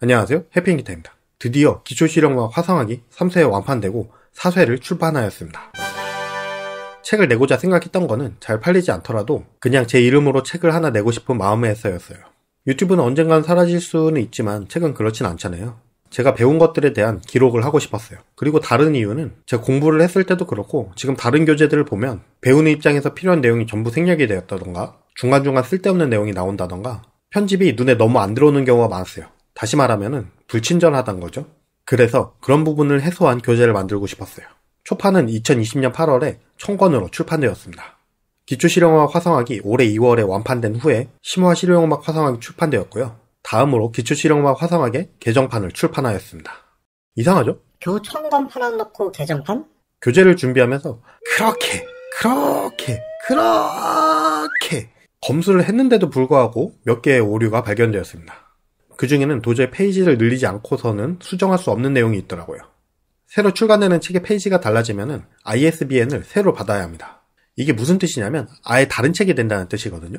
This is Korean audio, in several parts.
안녕하세요. 해피엔기타입니다. 드디어 기초실험과 화상학이 3쇄에 완판되고 4쇄를 출판하였습니다. 책을 내고자 생각했던 거는 잘 팔리지 않더라도 그냥 제 이름으로 책을 하나 내고 싶은 마음에 서였어요. 유튜브는 언젠간 사라질 수는 있지만 책은 그렇진 않잖아요. 제가 배운 것들에 대한 기록을 하고 싶었어요. 그리고 다른 이유는 제가 공부를 했을 때도 그렇고 지금 다른 교재들을 보면 배우는 입장에서 필요한 내용이 전부 생략이 되었다던가 중간중간 쓸데없는 내용이 나온다던가 편집이 눈에 너무 안 들어오는 경우가 많았어요. 다시 말하면은 불친절하단 거죠. 그래서 그런 부분을 해소한 교재를 만들고 싶었어요. 초판은 2020년 8월에 청권으로 출판되었습니다. 기초 실용음악 화성학이 올해 2월에 완판된 후에 심화 실용음악 화성학이 출판되었고요. 다음으로 기초 실용음악 화성학의 개정판을 출판하였습니다. 이상하죠? 교 청권 팔아놓고 개정판? 교재를 준비하면서 그렇게 그렇게 그렇게 검수를 했는데도 불구하고 몇 개의 오류가 발견되었습니다. 그 중에는 도저히 페이지를 늘리지 않고서는 수정할 수 없는 내용이 있더라고요. 새로 출간되는 책의 페이지가 달라지면은 ISBN을 새로 받아야 합니다. 이게 무슨 뜻이냐면 아예 다른 책이 된다는 뜻이거든요.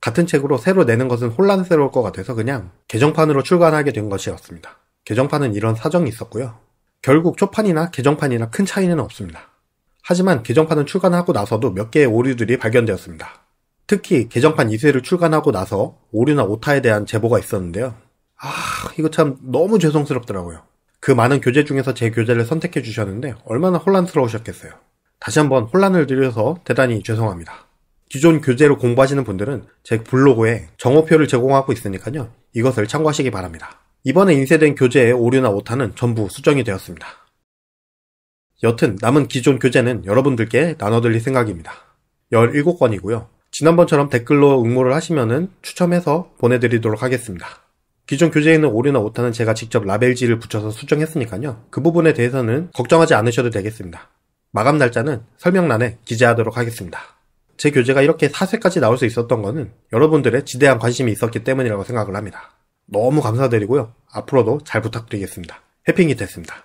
같은 책으로 새로 내는 것은 혼란스러울 것 같아서 그냥 개정판으로 출간하게 된 것이었습니다. 개정판은 이런 사정이 있었고요. 결국 초판이나 개정판이나 큰 차이는 없습니다. 하지만 개정판은 출간하고 나서도 몇 개의 오류들이 발견되었습니다. 특히 개정판 2쇄를 출간하고 나서 오류나 오타에 대한 제보가 있었는데요. 아, 이거 참 너무 죄송스럽더라고요. 그 많은 교재 중에서 제 교재를 선택해 주셨는데 얼마나 혼란스러우셨겠어요. 다시 한번 혼란을 드려서 대단히 죄송합니다. 기존 교재로 공부하시는 분들은 제 블로그에 정오표를 제공하고 있으니까요. 이것을 참고하시기 바랍니다. 이번에 인쇄된 교재의 오류나 오타는 전부 수정이 되었습니다. 여튼 남은 기존 교재는 여러분들께 나눠드릴 생각입니다. 17권이고요. 지난번처럼 댓글로 응모를 하시면 추첨해서 보내드리도록 하겠습니다. 기존 교재에 있는 오류나 오타는 제가 직접 라벨지를 붙여서 수정했으니까요. 그 부분에 대해서는 걱정하지 않으셔도 되겠습니다. 마감 날짜는 설명란에 기재하도록 하겠습니다. 제 교재가 이렇게 4세까지 나올 수 있었던 것은 여러분들의 지대한 관심이 있었기 때문이라고 생각을 합니다. 너무 감사드리고요. 앞으로도 잘 부탁드리겠습니다. 해피기 됐습니다.